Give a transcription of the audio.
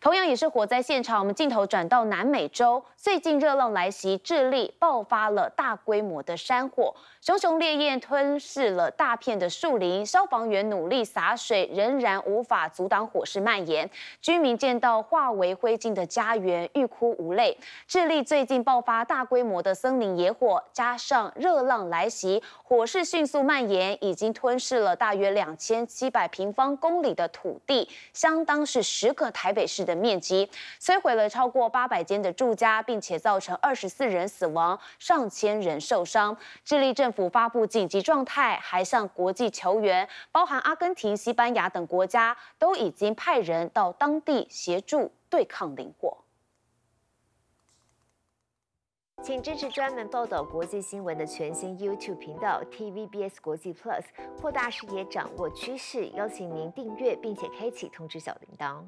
同样也是火灾现场，我们镜头转到南美洲。最近热浪来袭，智利爆发了大规模的山火，熊熊烈焰吞噬了大片的树林。消防员努力洒水，仍然无法阻挡火势蔓延。居民见到化为灰烬的家园，欲哭无泪。智利最近爆发大规模的森林野火，加上热浪来袭，火势迅速蔓延，已经吞噬了大约两千七百平方公里的土地，相当是十个台北市。的面积摧毁了超过八百间的住家，并且造成二十四人死亡、上千人受伤。智利政府发布紧急状态，还向国际求援，包含阿根廷、西班牙等国家都已经派人到当地协助对抗灵火。请支持专门报道国际新闻的全新 YouTube 频道 TVBS 国际 Plus，扩大视野，掌握趋势。邀请您订阅并且开启通知小铃铛。